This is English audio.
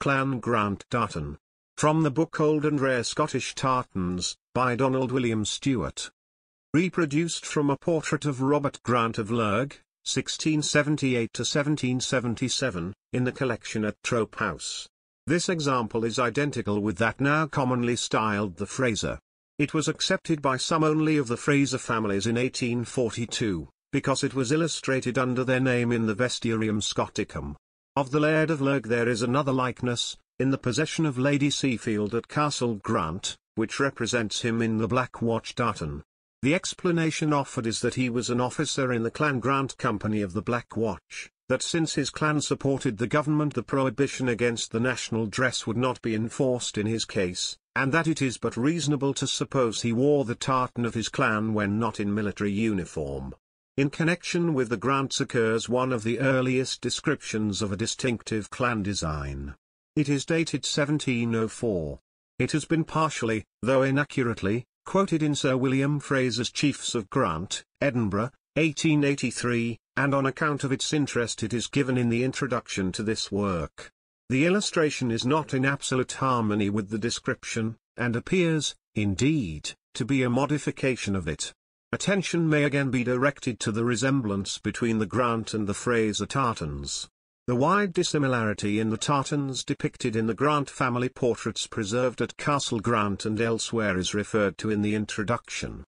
Clan Grant Tartan. From the book Old and Rare Scottish Tartans, by Donald William Stewart. Reproduced from a portrait of Robert Grant of Lurg, 1678-1777, in the collection at Trope House. This example is identical with that now commonly styled the Fraser. It was accepted by some only of the Fraser families in 1842, because it was illustrated under their name in the Vestiarium Scoticum. Of the Laird of Lurg there is another likeness, in the possession of Lady Seafield at Castle Grant, which represents him in the Black Watch tartan. The explanation offered is that he was an officer in the Clan Grant Company of the Black Watch, that since his clan supported the government the prohibition against the national dress would not be enforced in his case, and that it is but reasonable to suppose he wore the tartan of his clan when not in military uniform. In connection with the grants occurs one of the earliest descriptions of a distinctive clan design. It is dated 1704. It has been partially, though inaccurately, quoted in Sir William Fraser's Chiefs of Grant, Edinburgh, 1883, and on account of its interest it is given in the introduction to this work. The illustration is not in absolute harmony with the description, and appears, indeed, to be a modification of it. Attention may again be directed to the resemblance between the grant and the Fraser tartans. The wide dissimilarity in the tartans depicted in the Grant family portraits preserved at Castle Grant and elsewhere is referred to in the introduction.